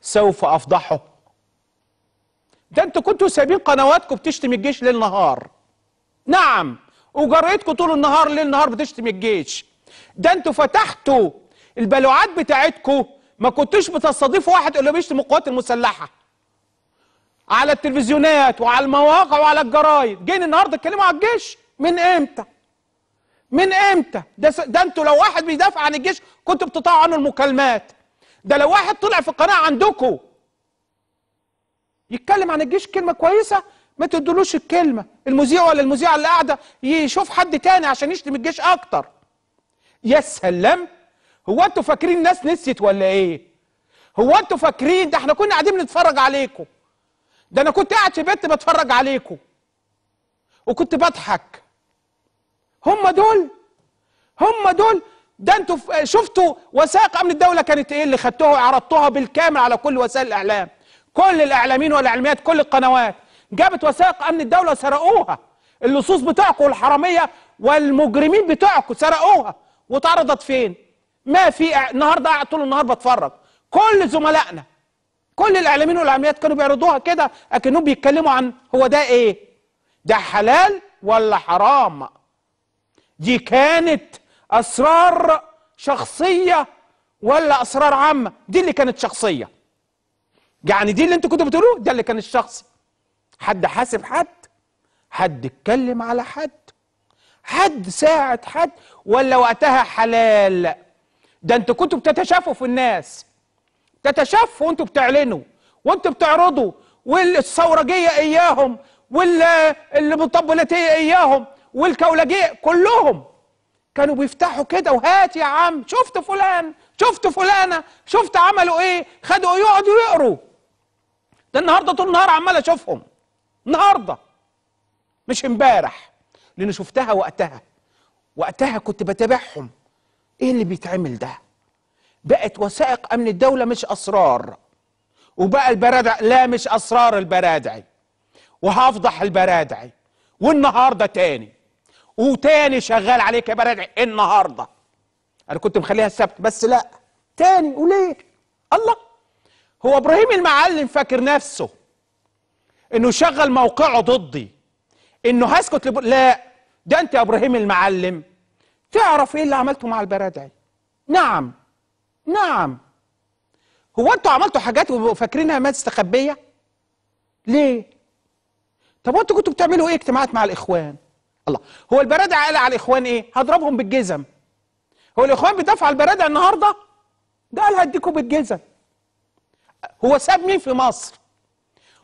سوف أفضحه ده انتوا كنتوا سايبين قنواتكم بتشتم الجيش ليل نهار نعم وجريتكم طول النهار ليل نهار بتشتم الجيش ده انتوا فتحتوا البلوعات بتاعتكم ما كنتوش بتستضيفوا واحد الا بيشتم القوات المسلحه على التلفزيونات وعلى المواقع وعلى الجرايد جايين النهارده اتكلموا على الجيش من امتى من امتى ده س... ده انتوا لو واحد بيدافع عن الجيش كنتوا بتطاعوا عنه المكالمات ده لو واحد طلع في القناه عندكم يتكلم عن الجيش كلمه كويسه ما تدولوش الكلمه المذيع ولا المذيعه اللي قاعده يشوف حد تاني عشان يشتم الجيش اكتر يا سلام هو انتوا فاكرين الناس نسيت ولا ايه هو انتوا فاكرين ده احنا كنا قاعدين بنتفرج عليكم ده انا كنت قاعد في بيت بتفرج عليكم وكنت بضحك هم دول هم دول ده انتوا شفتوا وثائق امن الدوله كانت ايه اللي خدتوها وعرضتوها بالكامل على كل وسائل الاعلام كل الاعلاميين والاعلاميات كل القنوات جابت وثائق امن الدوله سرقوها اللصوص بتاعكم والحراميه والمجرمين بتاعكم سرقوها واتعرضت فين ما في النهارده قاعد طول النهار بتفرج كل زملائنا كل الاعلاميين والاعلاميات كانوا بيعرضوها كده اكنهم بيتكلموا عن هو ده ايه ده حلال ولا حرام دي كانت اسرار شخصيه ولا اسرار عامه دي اللي كانت شخصيه يعني دي اللي انتوا كنتوا بتقولوه ده اللي كان الشخص حد حاسب حد حد اتكلم على حد حد ساعد حد ولا وقتها حلال ده انتوا كنتوا بتتشافوا في الناس تتشافوا وانتوا بتعلنوا وانتوا بتعرضوا والثورجيه اياهم واللي بالطبلاتيه اياهم والكولجيه كلهم كانوا بيفتحوا كده وهات يا عم شفت فلان شفت فلانه شفت عملوا ايه خدوا يقعدوا يقروا ده النهارده طول النهار عمال اشوفهم النهارده مش امبارح لان شفتها وقتها وقتها كنت بتابعهم ايه اللي بيتعمل ده بقت وثائق امن الدوله مش اسرار وبقى البرادع لا مش اسرار البرادعي وهفضح البرادعي والنهارده تاني وتاني شغال عليك يا برادعي النهارده انا كنت مخليها السبت بس لا تاني وليه الله هو ابراهيم المعلم فاكر نفسه انه شغل موقعه ضدي انه هسكت لب... لا ده انت يا ابراهيم المعلم تعرف ايه اللي عملته مع البرادعي نعم نعم هو انتوا عملتوا حاجات وفاكرينها ما تستخبية ليه طب وانتوا كنتوا بتعملوا ايه اجتماعات مع الاخوان الله هو البرادع قال على الاخوان ايه هضربهم بالجزم هو الاخوان بتفعل البرادع النهارده ده قال هديكم بالجزم هو ساب مين في مصر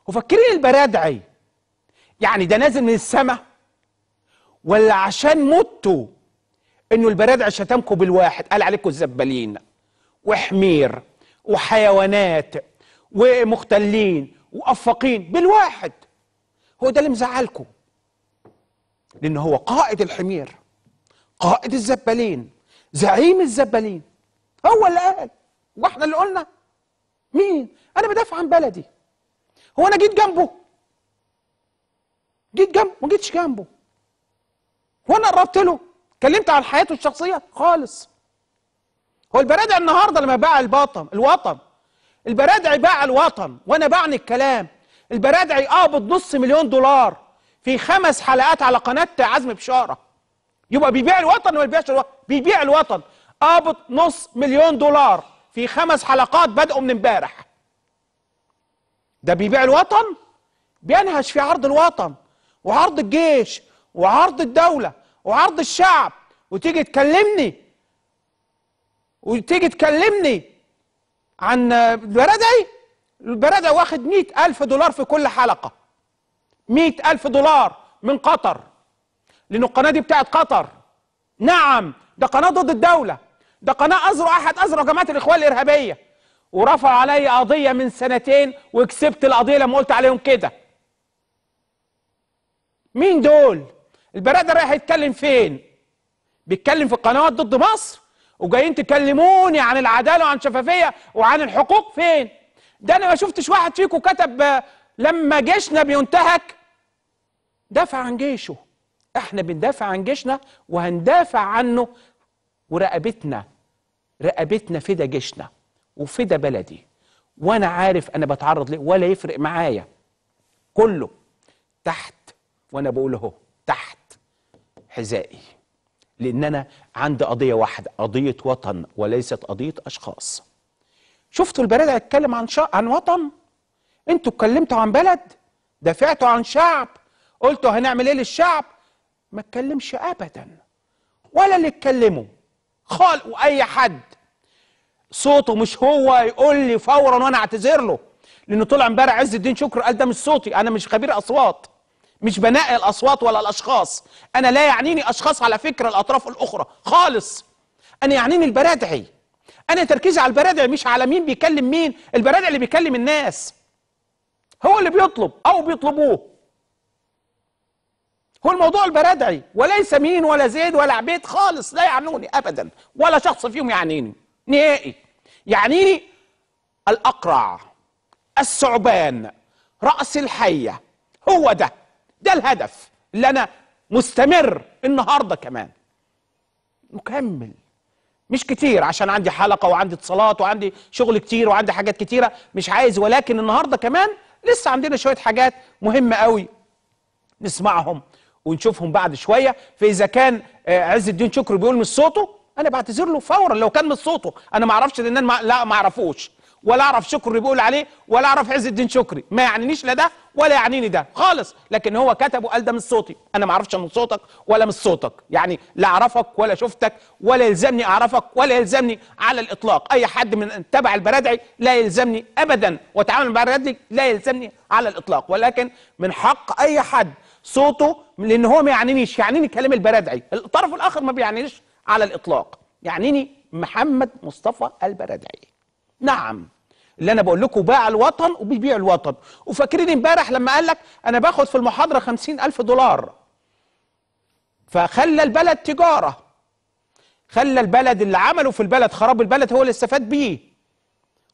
وفكرين البرادعي إيه؟ يعني ده نازل من السماء ولا عشان متوا انه البرادع شتمكم بالواحد قال عليكم الزبالين وحمير وحيوانات ومختلين وافقين بالواحد هو ده اللي مزعلكم لأن هو قائد الحمير قائد الزبالين زعيم الزبالين هو اللي قال واحنا اللي قلنا مين انا بدافع عن بلدي هو انا جيت جنبه جيت جنبه ما جيتش جنبه هو انا قربت له اتكلمت عن حياته الشخصيه خالص هو البرادع النهارده لما باع الباطن الوطن البرادعي باع الوطن وانا بعني الكلام البرادعي قابض نص مليون دولار في خمس حلقات على قناه عزم بشاره يبقى بيبيع الوطن ولا بيبيعش الوطن بيبيع الوطن قابض نص مليون دولار في خمس حلقات بدأوا من امبارح ده بيبيع الوطن بينهش في عرض الوطن وعرض الجيش وعرض الدولة وعرض الشعب وتيجي تكلمني وتيجي تكلمني عن البرادعي البرادعي واخد مئة ألف دولار في كل حلقة مئة ألف دولار من قطر لأن القناة دي بتاعت قطر نعم ده قناة ضد الدولة ده قناة أزرع أحد أزرع جماعة الإخوان الإرهابية ورفع علي قضية من سنتين وكسبت القضية لما قلت عليهم كده مين دول البراء ده رايح يتكلم فين بيتكلم في القنوات ضد مصر وجايين تكلموني عن العدالة وعن شفافية وعن الحقوق فين ده انا ما شفتش واحد فيكم كتب آه، لما جيشنا بينتهك دافع عن جيشه احنا بندافع عن جيشنا وهندافع عنه ورقبتنا رقبتنا فدا جيشنا وفدا بلدي وانا عارف انا بتعرض ليه ولا يفرق معايا كله تحت وانا بقول اهو تحت حذائي لان انا عندي قضيه واحده قضيه وطن وليست قضيه اشخاص شفتوا البلد هيتكلم عن شا... عن وطن انتوا اتكلمتوا عن بلد دافعتوا عن شعب قلتوا هنعمل ايه للشعب ما اتكلمش ابدا ولا اللي اتكلموا خالق اي حد صوته مش هو يقول لي فورا وانا اعتذر له لانه طلع امبارح عز الدين شكر قال ده مش صوتي انا مش خبير اصوات مش بنقي الاصوات ولا الاشخاص انا لا يعنيني اشخاص على فكره الاطراف الاخرى خالص انا يعنيني البرادعي انا تركيزي على البرادعي مش على مين بيكلم مين البرادعي اللي بيكلم الناس هو اللي بيطلب او بيطلبوه هو الموضوع البرادعي وليس مين ولا زيد ولا عبيد خالص لا يعنوني ابدا ولا شخص فيهم يعنيني نهائي يعنيني الاقرع الثعبان راس الحيه هو ده ده الهدف اللي انا مستمر النهارده كمان مكمل مش كتير عشان عندي حلقه وعندي اتصالات وعندي شغل كتير وعندي حاجات كتيره مش عايز ولكن النهارده كمان لسه عندنا شويه حاجات مهمه قوي نسمعهم ونشوفهم بعد شويه فاذا كان آه، عز الدين شكري بيقول مش صوته انا بعتذر له فورا لو كان مش صوته انا ما اعرفش لان انا لا ما اعرفوش ولا اعرف شكري بيقول عليه ولا اعرف عز الدين شكري ما يعنينيش لا ده ولا يعنيني ده خالص لكن هو كتب وقال ده مش صوتي انا ما اعرفش من صوتك ولا مش صوتك يعني لا اعرفك ولا شفتك ولا يلزمني اعرفك ولا يلزمني على الاطلاق اي حد من تبع البرادعي لا يلزمني ابدا وتعامل مع البرادعي لا يلزمني على الاطلاق ولكن من حق اي حد صوته لان هو ما يعنينيش يعنيني الكلام البرادعي الطرف الاخر ما بيعنيش على الاطلاق يعنيني محمد مصطفى البرادعي نعم اللي انا بقول لكم باع الوطن وبيبيع الوطن وفاكرين امبارح لما قال لك انا باخد في المحاضره خمسين الف دولار فخلى البلد تجاره خلى البلد اللي عمله في البلد خراب البلد هو اللي استفاد بيه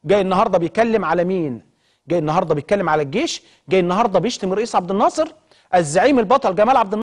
جاي النهارده بيتكلم على مين جاي النهارده بيتكلم على الجيش جاي النهارده بيشتم الرئيس عبد الناصر الزعيم البطل جمال عبد الناصر